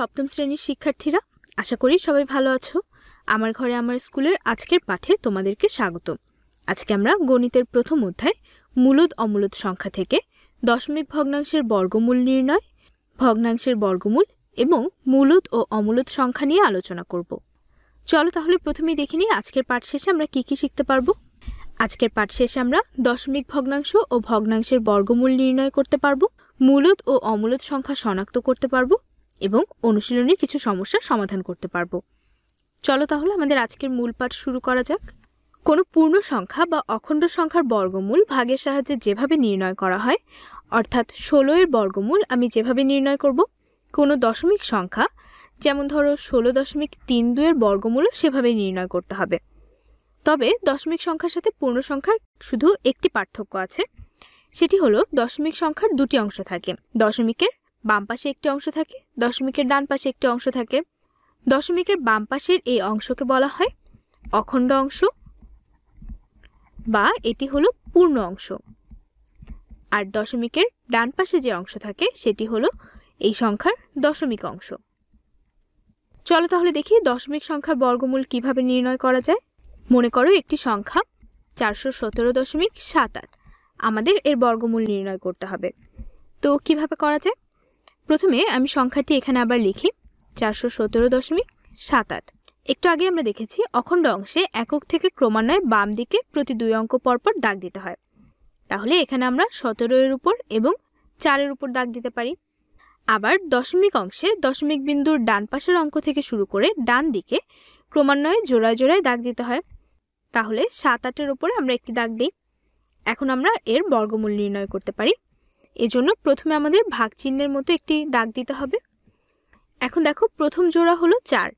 সপ্তম শ্রেণীর শিক্ষার্থীরা আশা করি সবাই ভালো আছো আমার ঘরে আমার স্কুলের আজকের পাঠে তোমাদেরকে স্বাগত আজকে আমরা গণিতের প্রথম অধ্যায় মূলদ অমূলদ সংখ্যা থেকে দশমিক ভগ্নাংশের বর্গমূল নির্ণয় ভগ্নাংশের বর্গমূল এবং মূলদ ও অমূলদ সংখ্যা নিয়ে আলোচনা করব চলো তাহলে প্রথমেই দেখে নিই আজকের পাঠ শেষে আমরা কি কি শিখতে পারব আজকের পাঠ শেষে আমরা দশমিক ভগ্নাংশ ও ভগ্নাংশের বর্গমূল নির্ণয় করতে পারবো মূলত ও অমূলত সংখ্যা শনাক্ত করতে পারবো এবং অনুশীলনের কিছু সমস্যার সমাধান করতে পারবো চলো তাহলে আমাদের আজকের মূল পাঠ শুরু করা যাক কোনো পূর্ণ সংখ্যা বা অখণ্ড সংখ্যার বর্গমূল ভাগের সাহায্যে যেভাবে নির্ণয় করা হয় অর্থাৎ ষোলোয়ের বর্গমূল আমি যেভাবে নির্ণয় করব কোনো দশমিক সংখ্যা যেমন ধরো ষোলো দশমিক তিন দুয়ের বর্গমূলও সেভাবে নির্ণয় করতে হবে তবে দশমিক সংখ্যার সাথে পূর্ণ সংখ্যার শুধু একটি পার্থক্য আছে সেটি হলো দশমিক সংখ্যার দুটি অংশ থাকে দশমিকের বাম পাশে একটি অংশ থাকে দশমিকের ডান পাশে একটি অংশ থাকে দশমিকের বাম পাশের এই অংশকে বলা হয় অখণ্ড অংশ বা এটি হলো পূর্ণ অংশ আর দশমিকের ডান পাশে যে অংশ থাকে সেটি হলো এই সংখ্যার দশমিক অংশ চলো তাহলে দেখি দশমিক সংখ্যার বর্গমূল কিভাবে নির্ণয় করা যায় মনে করো একটি সংখ্যা চারশো সতেরো দশমিক সাত আট আমাদের এর বর্গমূল নির্ণয় করতে হবে তো কিভাবে করা যায় প্রথমে আমি সংখ্যাটি এখানে আবার লিখি চারশো সতেরো দশমিক সাত আট একটু আগে আমরা দেখেছি অখণ্ড অংশে একক থেকে ক্রমান্বয়ে বাম দিকে প্রতি দুই অঙ্ক পরপর দাগ দিতে হয় তাহলে এখানে আমরা এর উপর এবং চারের উপর দাগ দিতে পারি আবার দশমিক অংশে দশমিক বিন্দুর ডান পাশের অঙ্ক থেকে শুরু করে ডান দিকে ক্রমান্বয়ে জোড়ায় জোড়ায় দাগ দিতে হয় তাহলে সাত আটের উপরে আমরা একটি দাগ দিই এখন আমরা এর বর্গমূল নির্ণয় করতে পারি এজন্য প্রথমে আমাদের ভাগ চিহ্নের মতো একটি দাগ দিতে হবে এখন দেখো প্রথম জোড়া হলো চার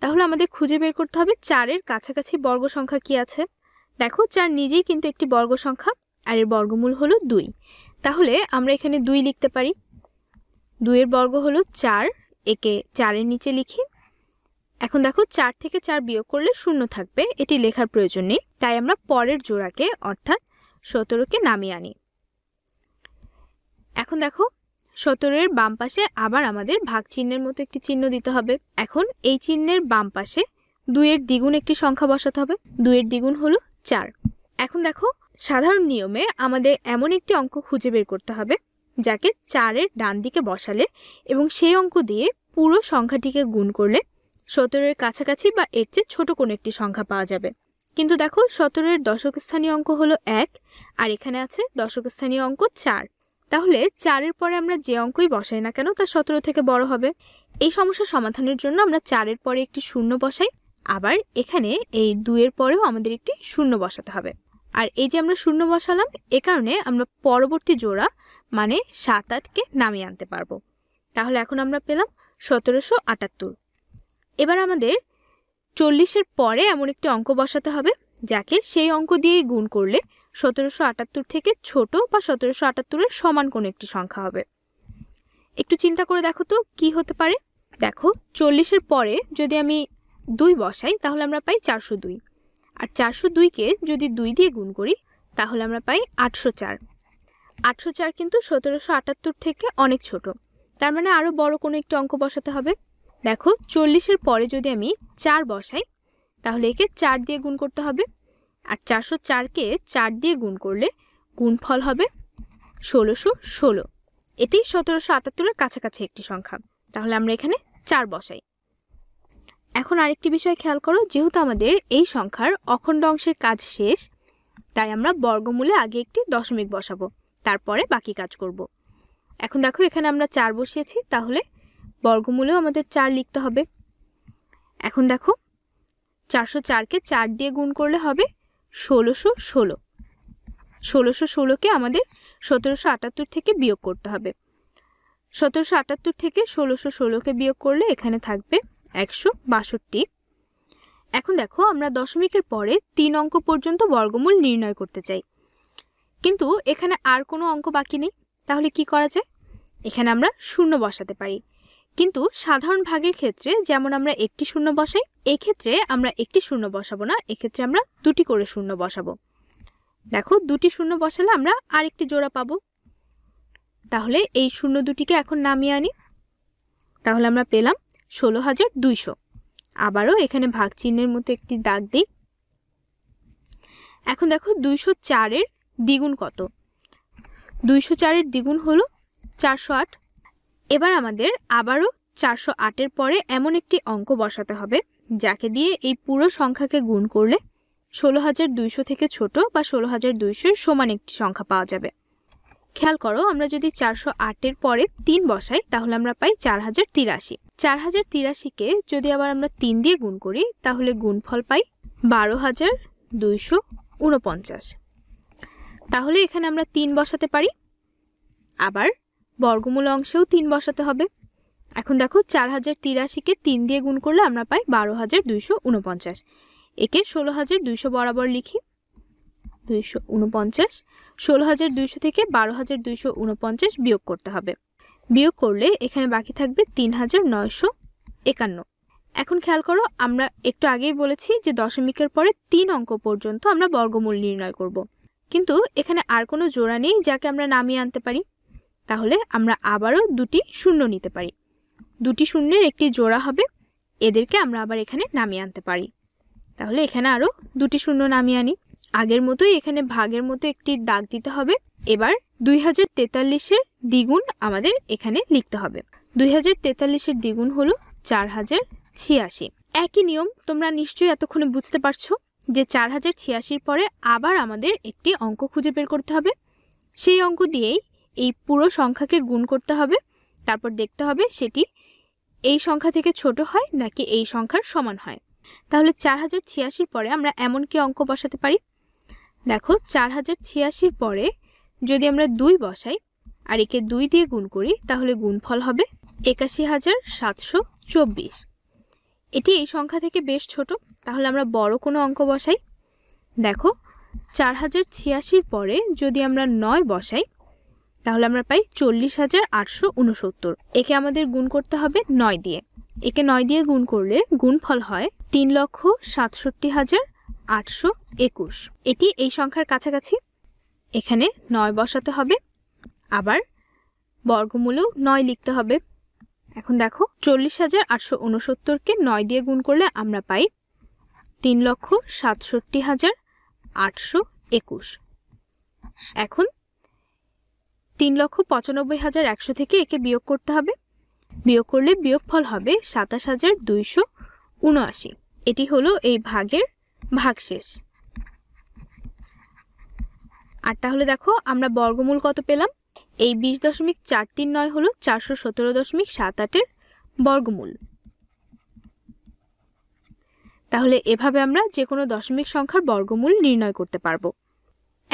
তাহলে আমাদের খুঁজে বের করতে হবে চারের কাছাকাছি বর্গ সংখ্যা কি আছে দেখো চার নিজেই কিন্তু একটি বর্গ সংখ্যা আর এর বর্গমূল হলো দুই তাহলে আমরা এখানে দুই লিখতে পারি দুইয়ের বর্গ হলো চার একে চারের নিচে লিখি এখন দেখো চার থেকে চার বিয়োগ করলে শূন্য থাকবে এটি লেখার প্রয়োজন নেই তাই আমরা পরের জোড়াকে অর্থাৎ সতেরোকে নামিয়ে আনি এখন দেখো সতেরোর বাম পাশে আবার আমাদের ভাগ চিহ্নের মতো একটি চিহ্ন দিতে হবে এখন এই চিহ্নের বাম পাশে দুইয়ের দ্বিগুণ একটি সংখ্যা বসাতে হবে দুইয়ের দ্বিগুণ হলো চার এখন দেখো সাধারণ নিয়মে আমাদের এমন একটি অঙ্ক খুঁজে বের করতে হবে যাকে চারের ডান দিকে বসালে এবং সেই অঙ্ক দিয়ে পুরো সংখ্যাটিকে গুণ করলে সতেরোর কাছাকাছি বা এর চেয়ে ছোট কোনো একটি সংখ্যা পাওয়া যাবে কিন্তু দেখো সতেরোর দশক স্থানীয় অঙ্ক হলো এক আর এখানে আছে দশক স্থানীয় অঙ্ক চার তাহলে চারের পরে আমরা যে অঙ্কই বসাই না কেন তা সতেরো থেকে বড় হবে এই সমস্যার সমাধানের জন্য আমরা চারের পরে একটি শূন্য বসাই আবার এখানে এই দুয়ের পরেও আমাদের একটি শূন্য বসাতে হবে আর এই যে আমরা শূন্য বসালাম এ কারণে আমরা পরবর্তী জোড়া মানে সাত আটকে নামিয়ে আনতে পারবো তাহলে এখন আমরা পেলাম সতেরোশো আটাত্তর এবার আমাদের চল্লিশের পরে এমন একটি অঙ্ক বসাতে হবে যাকে সেই অঙ্ক দিয়েই গুণ করলে সতেরোশো আটাত্তর থেকে ছোট বা সতেরোশো আটাত্তরের সমান কোনো একটি সংখ্যা হবে একটু চিন্তা করে দেখো তো কি হতে পারে দেখো চল্লিশের পরে যদি আমি দুই বসাই তাহলে আমরা পাই চারশো দুই আর চারশো দুইকে যদি দুই দিয়ে গুণ করি তাহলে আমরা পাই আটশো চার আটশো চার কিন্তু সতেরোশো আটাত্তর থেকে অনেক ছোট তার মানে আরও বড় কোনো একটি অঙ্ক বসাতে হবে দেখো চল্লিশের পরে যদি আমি চার বসাই তাহলে একে চার দিয়ে গুণ করতে হবে আর চারশো চারকে চার দিয়ে গুণ করলে গুণফল হবে ষোলোশো ষোলো এটি সতেরোশো আটাত্তরের কাছাকাছি একটি সংখ্যা তাহলে আমরা এখানে চার বসাই এখন আরেকটি বিষয় খেয়াল করো যেহেতু আমাদের এই সংখ্যার অখণ্ড অংশের কাজ শেষ তাই আমরা বর্গমূলে আগে একটি দশমিক বসাবো তারপরে বাকি কাজ করব। এখন দেখো এখানে আমরা চার বসিয়েছি তাহলে বর্গমূলেও আমাদের চার লিখতে হবে এখন দেখো চারশো চারকে চার দিয়ে গুণ করলে হবে ষোলোশো ষোলো ষোলোশো ষোলোকে আমাদের সতেরোশো আটাত্তর থেকে বিয়োগ করতে হবে সতেরোশো আটাত্তর থেকে ষোলোশো ষোলোকে বিয়োগ করলে এখানে থাকবে একশো বাষট্টি এখন দেখো আমরা দশমিকের পরে তিন অঙ্ক পর্যন্ত বর্গমূল নির্ণয় করতে চাই কিন্তু এখানে আর কোনো অঙ্ক বাকি নেই তাহলে কি করা যায় এখানে আমরা শূন্য বসাতে পারি কিন্তু সাধারণ ভাগের ক্ষেত্রে যেমন আমরা একটি শূন্য বসাই এক্ষেত্রে আমরা একটি শূন্য বসাবো না এক্ষেত্রে আমরা দুটি করে শূন্য বসাবো দেখো দুটি শূন্য বসালে আমরা আরেকটি জোড়া পাবো তাহলে এই শূন্য দুটিকে এখন নামিয়ে আনি তাহলে আমরা পেলাম ষোলো হাজার দুইশো আবারও এখানে ভাগ চিহ্নের মতো একটি দাগ দিই এখন দেখো দুইশো চারের দ্বিগুণ কত দুইশো চারের দ্বিগুণ হলো চারশো আট এবার আমাদের আবারও চারশো আটের পরে এমন একটি অঙ্ক বসাতে হবে যাকে দিয়ে এই পুরো সংখ্যাকে গুণ করলে ষোলো হাজার দুইশো থেকে ছোট বা ষোলো হাজার দুইশোর সমান একটি সংখ্যা পাওয়া যাবে খেয়াল করো আমরা যদি চারশো আটের পরে তিন বসাই তাহলে আমরা পাই চার হাজার তিরাশি চার হাজার তিরাশিকে যদি আবার আমরা তিন দিয়ে গুণ করি তাহলে গুণফল পাই বারো হাজার দুইশো উনপঞ্চাশ তাহলে এখানে আমরা তিন বসাতে পারি আবার বর্গমূল অংশেও তিন বসাতে হবে এখন দেখো চার হাজার তিরাশিকে তিন দিয়ে গুণ করলে আমরা পাই বারো হাজার দুইশো উনপঞ্চাশ একে ষোলো হাজার দুইশো বরাবর লিখি দুইশো উনপঞ্চাশ ষোলো হাজার দুইশো থেকে বারো হাজার দুইশো উনপঞ্চাশ বিয়োগ করতে হবে বিয়োগ করলে এখানে বাকি থাকবে তিন হাজার নয়শো একান্ন এখন খেয়াল করো আমরা একটু আগেই বলেছি যে দশমিকের পরে তিন অঙ্ক পর্যন্ত আমরা বর্গমূল নির্ণয় করব। কিন্তু এখানে আর কোনো জোড়া নেই যাকে আমরা নামিয়ে আনতে পারি তাহলে আমরা আবারও দুটি শূন্য নিতে পারি দুটি শূন্যের একটি জোড়া হবে এদেরকে আমরা আবার এখানে নামিয়ে আনতে পারি তাহলে এখানে আরও দুটি শূন্য নামিয়ে আনি আগের মতোই এখানে ভাগের মতো একটি দাগ দিতে হবে এবার দুই হাজার তেতাল্লিশের দ্বিগুণ আমাদের এখানে লিখতে হবে দুই হাজার তেতাল্লিশের দ্বিগুণ হলো চার হাজার ছিয়াশি একই নিয়ম তোমরা নিশ্চয়ই এতক্ষণে বুঝতে পারছো যে চার হাজার ছিয়াশির পরে আবার আমাদের একটি অঙ্ক খুঁজে বের করতে হবে সেই অঙ্ক দিয়েই এই পুরো সংখ্যাকে গুণ করতে হবে তারপর দেখতে হবে সেটি এই সংখ্যা থেকে ছোট হয় নাকি এই সংখ্যার সমান হয় তাহলে চার হাজার ছিয়াশির পরে আমরা এমন কি অঙ্ক বসাতে পারি দেখো চার হাজার ছিয়াশির পরে যদি আমরা দুই বসাই আর একে দুই দিয়ে গুণ করি তাহলে গুণফল হবে একাশি হাজার সাতশো চব্বিশ এটি এই সংখ্যা থেকে বেশ ছোট তাহলে আমরা বড় কোনো অঙ্ক বসাই দেখো চার হাজার ছিয়াশির পরে যদি আমরা নয় বসাই তাহলে আমরা পাই চল্লিশ হাজার আটশো উনসত্তর একে আমাদের গুণ করতে হবে নয় দিয়ে একে নয় দিয়ে গুণ করলে গুণফল হয় তিন লক্ষ সাতষট্টি হাজার আটশো একুশ এটি এই সংখ্যার কাছাকাছি এখানে নয় বসাতে হবে আবার বর্গমূলেও নয় লিখতে হবে এখন দেখো চল্লিশ হাজার আটশো উনসত্তরকে নয় দিয়ে গুণ করলে আমরা পাই তিন লক্ষ সাতষট্টি হাজার আটশো একুশ এখন তিন লক্ষ পঁচানব্বই হাজার একশো থেকে একে বিয়োগ করতে হবে বিয়োগ করলে বিয়োগফল হবে সাতাশ হাজার দুইশো উনআশি এটি হলো এই ভাগের ভাগশেষ আর তাহলে দেখো আমরা বর্গমূল কত পেলাম এই বিশ দশমিক চার তিন নয় হলো চারশো সতেরো দশমিক সাত আটের বর্গমূল তাহলে এভাবে আমরা যে কোনো দশমিক সংখ্যার বর্গমূল নির্ণয় করতে পারবো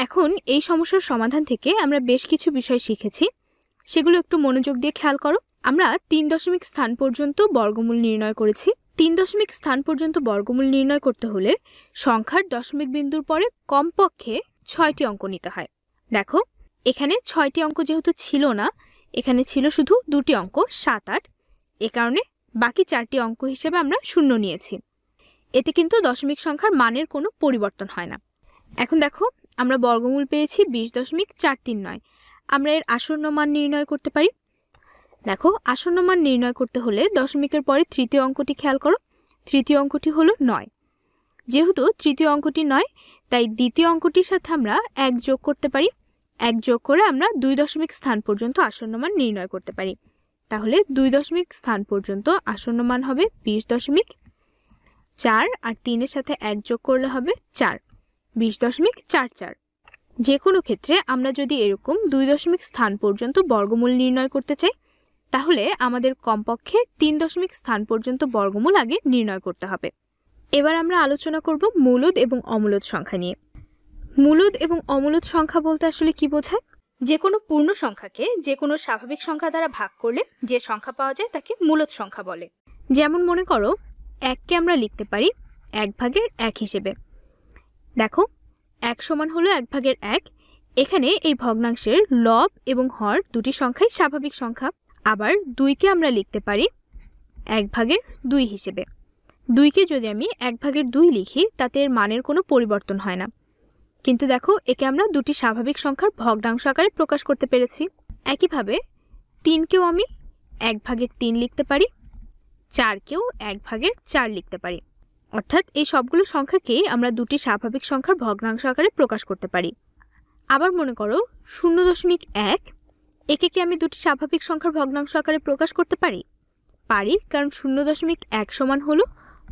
এখন এই সমস্যার সমাধান থেকে আমরা বেশ কিছু বিষয় শিখেছি সেগুলো একটু মনোযোগ দিয়ে খেয়াল করো আমরা তিন দশমিক স্থান পর্যন্ত বর্গমূল নির্ণয় করেছি তিন দশমিক স্থান পর্যন্ত বর্গমূল নির্ণয় করতে হলে সংখ্যার দশমিক বিন্দুর পরে কমপক্ষে ছয়টি অঙ্ক নিতে হয় দেখো এখানে ছয়টি অঙ্ক যেহেতু ছিল না এখানে ছিল শুধু দুটি অঙ্ক সাত আট এ কারণে বাকি চারটি অঙ্ক হিসেবে আমরা শূন্য নিয়েছি এতে কিন্তু দশমিক সংখ্যার মানের কোনো পরিবর্তন হয় না এখন দেখো আমরা বর্গমূল পেয়েছি বিশ দশমিক চার তিন নয় আমরা এর আসন্ন মান নির্ণয় করতে পারি দেখো আসন্ন মান নির্ণয় করতে হলে দশমিকের পরে তৃতীয় অঙ্কটি খেয়াল করো তৃতীয় অঙ্কটি হলো নয় যেহেতু তৃতীয় অঙ্কটি নয় তাই দ্বিতীয় অঙ্কটির সাথে আমরা এক যোগ করতে পারি এক যোগ করে আমরা দুই দশমিক স্থান পর্যন্ত আসন্ন মান নির্ণয় করতে পারি তাহলে দুই দশমিক স্থান পর্যন্ত আসন্ন মান হবে বিশ দশমিক চার আর তিনের সাথে এক যোগ করলে হবে চার বিশ দশমিক চার চার যে কোনো ক্ষেত্রে আমরা যদি এরকম দুই দশমিক স্থান পর্যন্ত বর্গমূল নির্ণয় করতে চাই তাহলে আমাদের কমপক্ষে তিন দশমিক স্থান পর্যন্ত বর্গমূল আগে নির্ণয় করতে হবে এবার আমরা আলোচনা করব মূলদ এবং অমূলদ সংখ্যা নিয়ে মূলদ এবং অমূলদ সংখ্যা বলতে আসলে কি বোঝায় যে কোনো পূর্ণ সংখ্যাকে যে কোনো স্বাভাবিক সংখ্যা দ্বারা ভাগ করলে যে সংখ্যা পাওয়া যায় তাকে মূলদ সংখ্যা বলে যেমন মনে করো এককে আমরা লিখতে পারি এক ভাগের এক হিসেবে দেখো এক সমান হলো এক ভাগের এক এখানে এই ভগ্নাংশের লব এবং হর দুটি সংখ্যাই স্বাভাবিক সংখ্যা আবার দুইকে আমরা লিখতে পারি এক ভাগের দুই হিসেবে দুইকে যদি আমি এক ভাগের দুই লিখি তাতে এর মানের কোনো পরিবর্তন হয় না কিন্তু দেখো একে আমরা দুটি স্বাভাবিক সংখ্যার ভগ্নাংশ আকারে প্রকাশ করতে পেরেছি একইভাবে তিনকেও আমি এক ভাগের তিন লিখতে পারি চারকেও এক ভাগের চার লিখতে পারি অর্থাৎ এই সবগুলো সংখ্যাকেই আমরা দুটি স্বাভাবিক সংখ্যার ভগ্নাংশ আকারে প্রকাশ করতে পারি আবার মনে করো শূন্য দশমিক এক একে কি আমি দুটি স্বাভাবিক সংখ্যার ভগ্নাংশ আকারে প্রকাশ করতে পারি পারি কারণ শূন্য দশমিক এক সমান হল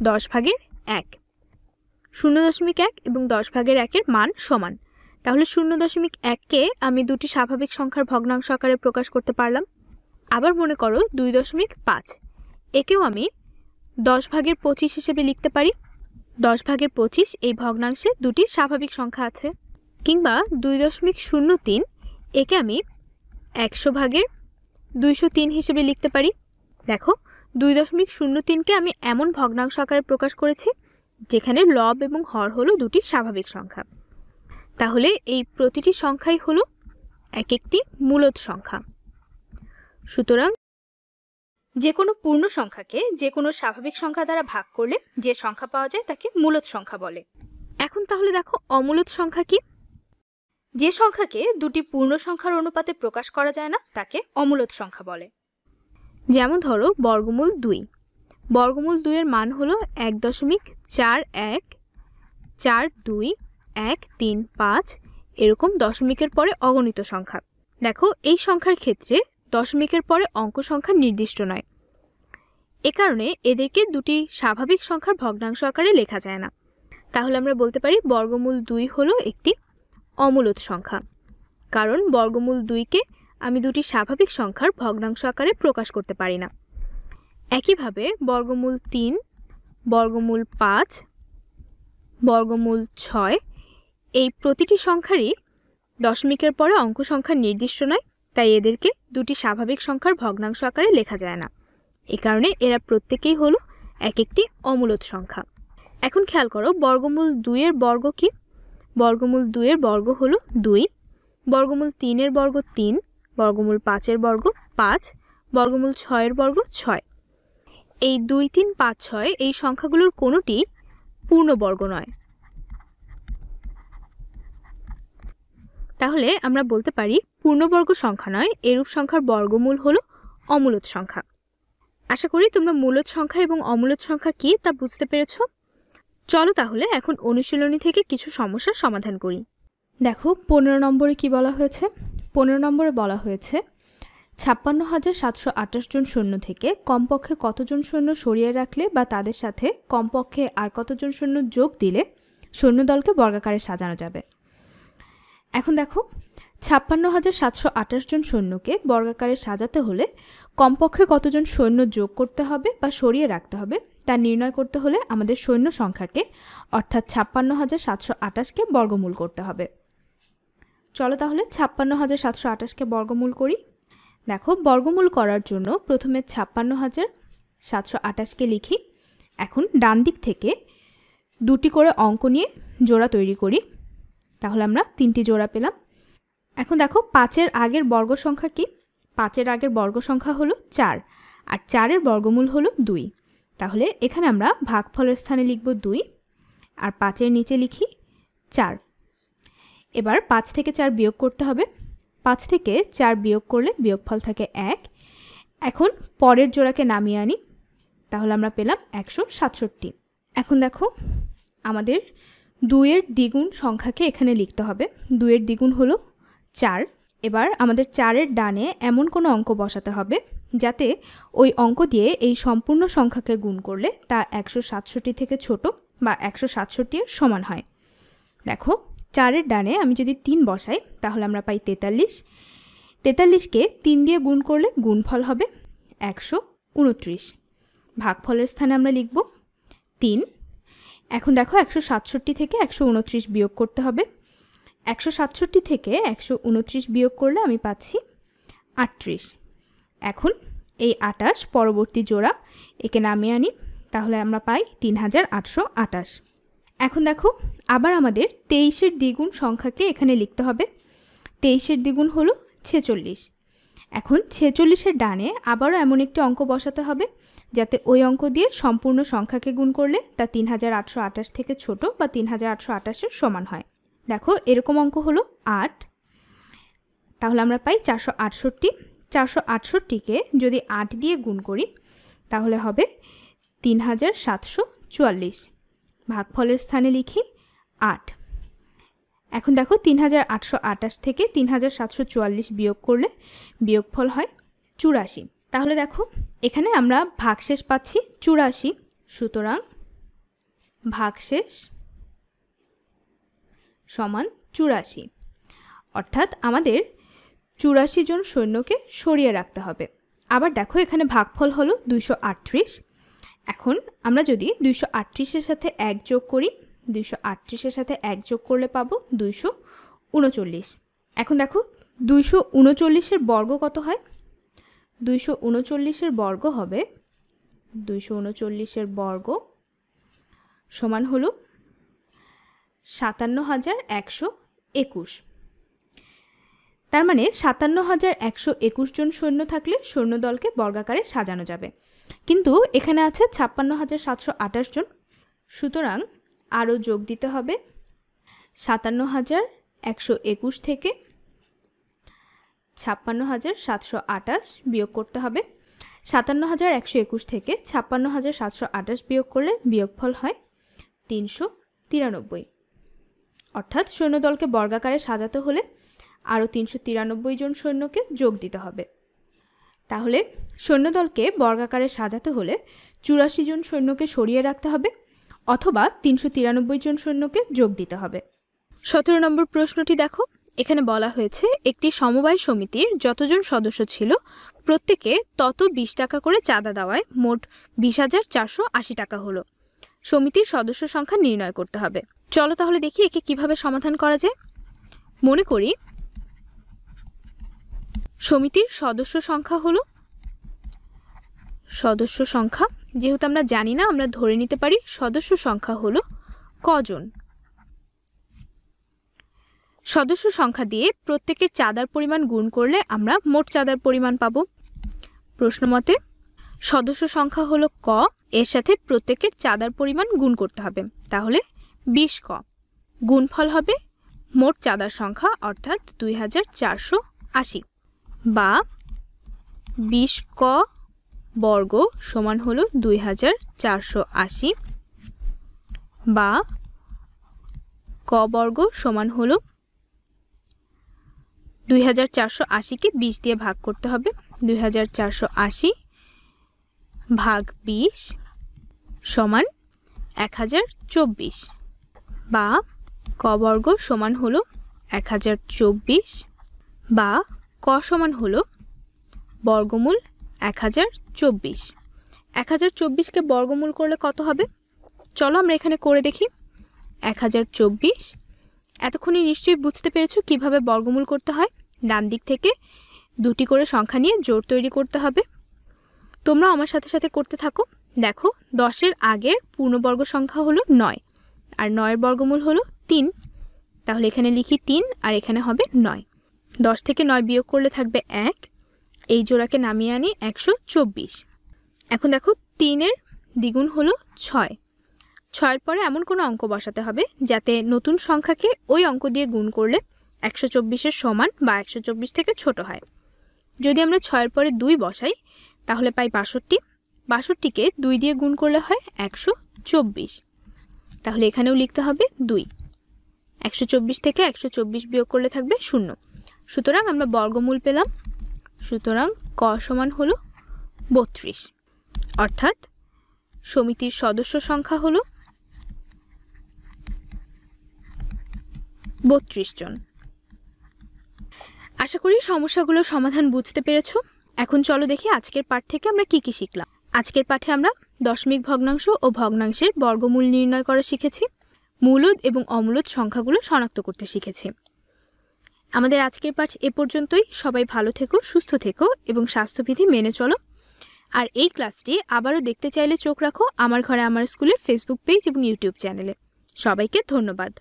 দশ ভাগের এক শূন্য দশমিক এক এবং দশ ভাগের একের মান সমান তাহলে শূন্য দশমিক এককে আমি দুটি স্বাভাবিক সংখ্যার ভগ্নাংশ আকারে প্রকাশ করতে পারলাম আবার মনে করো দুই দশমিক পাঁচ একেও আমি দশ ভাগের পঁচিশ হিসেবে লিখতে পারি দশ ভাগের পঁচিশ এই ভগ্নাংশে দুটি স্বাভাবিক সংখ্যা আছে কিংবা দুই দশমিক শূন্য তিন একে আমি একশো ভাগের দুইশো তিন হিসেবে লিখতে পারি দেখো দুই দশমিক শূন্য তিনকে আমি এমন ভগ্নাংশ আকারে প্রকাশ করেছি যেখানে লব এবং হর হলো দুটি স্বাভাবিক সংখ্যা তাহলে এই প্রতিটি সংখ্যাই হলো এক একটি মূলত সংখ্যা সুতরাং যে কোনো পূর্ণ সংখ্যাকে যে কোনো স্বাভাবিক সংখ্যা দ্বারা ভাগ করলে যে সংখ্যা পাওয়া যায় তাকে মূলত সংখ্যা বলে এখন তাহলে দেখো অমূলত সংখ্যা কি যে সংখ্যাকে দুটি পূর্ণ সংখ্যার অনুপাতে প্রকাশ করা যায় না তাকে অমূলত সংখ্যা বলে যেমন ধরো বর্গমূল দুই বর্গমূল দুইয়ের মান হলো এক দশমিক চার এক চার দুই এক তিন পাঁচ এরকম দশমিকের পরে অগণিত সংখ্যা দেখো এই সংখ্যার ক্ষেত্রে দশমিকের পরে অঙ্ক সংখ্যা নির্দিষ্ট নয় এ কারণে এদেরকে দুটি স্বাভাবিক সংখ্যার ভগ্নাংশ আকারে লেখা যায় না তাহলে আমরা বলতে পারি বর্গমূল দুই হলো একটি অমূলত সংখ্যা কারণ বর্গমূল দুইকে আমি দুটি স্বাভাবিক সংখ্যার ভগ্নাংশ আকারে প্রকাশ করতে পারি না একইভাবে বর্গমূল তিন বর্গমূল পাঁচ বর্গমূল ছয় এই প্রতিটি সংখ্যারই দশমিকের পরে অঙ্ক সংখ্যা নির্দিষ্ট নয় তাই এদেরকে দুটি স্বাভাবিক সংখ্যার ভগ্নাংশ আকারে লেখা যায় না এ কারণে এরা প্রত্যেকেই হলো এক একটি অমূলত সংখ্যা এখন খেয়াল করো বর্গমূল দুইয়ের বর্গ কি বর্গমূল দুইয়ের বর্গ হলো দুই বর্গমূল তিনের বর্গ তিন বর্গমূল পাঁচের বর্গ পাঁচ বর্গমূল ছয়ের বর্গ ছয় এই দুই তিন পাঁচ ছয় এই সংখ্যাগুলোর কোনোটি পূর্ণবর্গ নয় তাহলে আমরা বলতে পারি পূর্ণবর্গ সংখ্যা নয় এরূপ সংখ্যার বর্গমূল হল অমূলত সংখ্যা আশা করি তোমরা মূলত সংখ্যা এবং অমূলত সংখ্যা কী তা বুঝতে পেরেছ চলো তাহলে এখন অনুশীলনী থেকে কিছু সমস্যার সমাধান করি দেখো পনেরো নম্বরে কি বলা হয়েছে পনেরো নম্বরে বলা হয়েছে ছাপ্পান্ন হাজার সাতশো আঠাশ জন সৈন্য থেকে কমপক্ষে কতজন সৈন্য সরিয়ে রাখলে বা তাদের সাথে কমপক্ষে আর কতজন সৈন্য যোগ দিলে সৈন্যদলকে বর্গাকারে সাজানো যাবে এখন দেখো ছাপ্পান্ন হাজার সাতশো আঠাশ জন সৈন্যকে বর্গাকারে সাজাতে হলে কমপক্ষে কতজন সৈন্য যোগ করতে হবে বা সরিয়ে রাখতে হবে তা নির্ণয় করতে হলে আমাদের সৈন্য সংখ্যাকে অর্থাৎ ছাপ্পান্ন হাজার সাতশো আঠাশকে বর্গমূল করতে হবে চলো তাহলে ছাপ্পান্ন হাজার সাতশো আঠাশকে বর্গমূল করি দেখো বর্গমূল করার জন্য প্রথমে ছাপ্পান্ন হাজার সাতশো আঠাশকে লিখি এখন ডান দিক থেকে দুটি করে অঙ্ক নিয়ে জোড়া তৈরি করি তাহলে আমরা তিনটি জোড়া পেলাম এখন দেখো পাঁচের আগের বর্গ সংখ্যা কি পাঁচের আগের বর্গ সংখ্যা হলো চার আর চারের বর্গমূল হলো দুই তাহলে এখানে আমরা ভাগফলের স্থানে লিখব দুই আর পাঁচের নিচে লিখি চার এবার পাঁচ থেকে চার বিয়োগ করতে হবে পাঁচ থেকে চার বিয়োগ করলে বিয়োগফল থাকে এক এখন পরের জোড়াকে নামিয়ে আনি তাহলে আমরা পেলাম একশো সাতষট্টি এখন দেখো আমাদের দুইয়ের দ্বিগুণ সংখ্যাকে এখানে লিখতে হবে দুইয়ের দ্বিগুণ হলো চার এবার আমাদের চারের ডানে এমন কোনো অঙ্ক বসাতে হবে যাতে ওই অঙ্ক দিয়ে এই সম্পূর্ণ সংখ্যাকে গুণ করলে তা একশো সাতষট্টি থেকে ছোট বা একশো সাতষট্টির সমান হয় দেখো চারের ডানে আমি যদি তিন বসাই তাহলে আমরা পাই তেতাল্লিশ তেতাল্লিশকে তিন দিয়ে গুণ করলে গুণফল হবে একশো উনত্রিশ ভাগফলের স্থানে আমরা লিখব তিন এখন দেখো একশো সাতষট্টি থেকে একশো উনত্রিশ বিয়োগ করতে হবে একশো সাতষট্টি থেকে একশো উনত্রিশ বিয়োগ করলে আমি পাচ্ছি আটত্রিশ এখন এই আটাশ পরবর্তী জোড়া একে নামিয়ে আনি তাহলে আমরা পাই তিন হাজার আটশো আটাশ এখন দেখো আবার আমাদের তেইশের দ্বিগুণ সংখ্যাকে এখানে লিখতে হবে তেইশের দ্বিগুণ হলো ছেচল্লিশ এখন ছেচল্লিশের ডানে আবারও এমন একটি অঙ্ক বসাতে হবে যাতে ওই অঙ্ক দিয়ে সম্পূর্ণ সংখ্যাকে গুণ করলে তা তিন হাজার আটশো আটাশ থেকে ছোট বা তিন হাজার আটশো আটাশের সমান হয় দেখো এরকম অঙ্ক হলো আট তাহলে আমরা পাই চারশো আটষট্টি চারশো আটষট্টিকে যদি আট দিয়ে গুণ করি তাহলে হবে তিন হাজার সাতশো চুয়াল্লিশ ভাগফলের স্থানে লিখি আট এখন দেখো তিন হাজার আটশো আটাশ থেকে তিন হাজার সাতশো চুয়াল্লিশ বিয়োগ করলে বিয়োগফল হয় চুরাশি তাহলে দেখো এখানে আমরা ভাগশেষ পাচ্ছি চুরাশি সুতরাং ভাগশেষ সমান চুরাশি অর্থাৎ আমাদের চুরাশি জন সৈন্যকে সরিয়ে রাখতে হবে আবার দেখো এখানে ভাগফল হলো দুইশো আটত্রিশ এখন আমরা যদি দুইশো আটত্রিশের সাথে এক যোগ করি দুইশো আটত্রিশের সাথে এক যোগ করলে পাবো দুইশো উনচল্লিশ এখন দেখো দুইশো উনচল্লিশের বর্গ কত হয় দুইশো উনচল্লিশের বর্গ হবে দুইশো উনচল্লিশের বর্গ সমান হলো সাতান্ন হাজার একশো একুশ তার মানে সাতান্ন হাজার একশো একুশ জন সৈন্য থাকলে সৈন্যদলকে বর্গাকারে সাজানো যাবে কিন্তু এখানে আছে ছাপ্পান্ন হাজার সাতশো আঠাশ জন সুতরাং আরও যোগ দিতে হবে সাতান্ন হাজার একশো একুশ থেকে ছাপ্পান্ন হাজার সাতশো আঠাশ বিয়োগ করতে হবে সাতান্ন হাজার একশো একুশ থেকে ছাপ্পান্ন হাজার সাতশো আঠাশ বিয়োগ করলে বিয়োগফল হয় তিনশো তিরানব্বই অর্থাৎ সৈন্যদলকে বর্গাকারে সাজাতে হলে আরও তিনশো তিরানব্বই জন সৈন্যকে যোগ দিতে হবে তাহলে সৈন্যদলকে বর্গাকারে সাজাতে হলে চুরাশি জন সৈন্যকে সরিয়ে রাখতে হবে অথবা তিনশো তিরানব্বই জন সৈন্যকে যোগ দিতে হবে সতেরো নম্বর প্রশ্নটি দেখো এখানে বলা হয়েছে একটি সমবায় সমিতির যতজন সদস্য ছিল প্রত্যেকে তত বিশ টাকা করে চাঁদা দেওয়ায় মোট বিশ হাজার চারশো আশি টাকা হলো সমিতির সদস্য সংখ্যা নির্ণয় করতে হবে চলো তাহলে দেখি একে কিভাবে সমাধান করা যায় মনে করি সমিতির সদস্য সংখ্যা হলো সদস্য সংখ্যা যেহেতু আমরা জানি না আমরা ধরে নিতে পারি সদস্য সংখ্যা হলো কজন সদস্য সংখ্যা দিয়ে প্রত্যেকের চাঁদার পরিমাণ গুণ করলে আমরা মোট চাঁদার পরিমাণ পাব প্রশ্ন মতে সদস্য সংখ্যা হলো ক এর সাথে প্রত্যেকের চাঁদার পরিমাণ গুণ করতে হবে তাহলে বিশ ক গুণফল হবে মোট চাঁদার সংখ্যা অর্থাৎ দুই হাজার চারশো আশি বা বিশ ক বর্গ সমান হল দুই হাজার চারশো আশি বা ক বর্গ সমান হল দুই হাজার চারশো আশিকে বিশ দিয়ে ভাগ করতে হবে দুই হাজার চারশো আশি ভাগ বিশ সমান এক হাজার চব্বিশ বা ক বর্গ সমান হলো এক হাজার চব্বিশ বা ক সমান হলো বর্গমূল এক হাজার চব্বিশ এক হাজার চব্বিশকে বর্গমূল করলে কত হবে চলো আমরা এখানে করে দেখি এক হাজার চব্বিশ এতক্ষণে নিশ্চয়ই বুঝতে পেরেছ কিভাবে বর্গমূল করতে হয় ডান দিক থেকে দুটি করে সংখ্যা নিয়ে জোর তৈরি করতে হবে তোমরা আমার সাথে সাথে করতে থাকো দেখো দশের আগের পূর্ণবর্গ সংখ্যা হলো নয় আর নয়ের বর্গমূল হলো তিন তাহলে এখানে লিখি তিন আর এখানে হবে নয় দশ থেকে নয় বিয়োগ করলে থাকবে এক এই জোড়াকে নামিয়ে আনি একশো চব্বিশ এখন দেখো তিনের দ্বিগুণ হলো ছয় ছয়ের পরে এমন কোনো অঙ্ক বসাতে হবে যাতে নতুন সংখ্যাকে ওই অঙ্ক দিয়ে গুণ করলে একশো চব্বিশের সমান বা একশো চব্বিশ থেকে ছোট হয় যদি আমরা ছয়ের পরে দুই বসাই তাহলে পাই বাষট্টি বাষট্টিকে দুই দিয়ে গুণ করলে হয় একশো চব্বিশ তাহলে এখানেও লিখতে হবে দুই একশো চব্বিশ থেকে একশো চব্বিশ বিয়োগ করলে থাকবে শূন্য সুতরাং আমরা বর্গমূল পেলাম সুতরাং ক সমান হল বত্রিশ অর্থাৎ সমিতির সদস্য সংখ্যা হলো বত্রিশ জন আশা করি সমস্যাগুলোর সমাধান বুঝতে পেরেছ এখন চলো দেখি আজকের পাঠ থেকে আমরা কি কি শিখলাম আজকের পাঠে আমরা দশমিক ভগ্নাংশ ও ভগ্নাংশের বর্গমূল নির্ণয় করা শিখেছি মূলদ এবং অমূলদ সংখ্যাগুলো শনাক্ত করতে শিখেছি আমাদের আজকের পাঠ এ পর্যন্তই সবাই ভালো থেকো সুস্থ থেকো এবং স্বাস্থ্যবিধি মেনে চলো আর এই ক্লাসটি আবারও দেখতে চাইলে চোখ রাখো আমার ঘরে আমার স্কুলের ফেসবুক পেজ এবং ইউটিউব চ্যানেলে সবাইকে ধন্যবাদ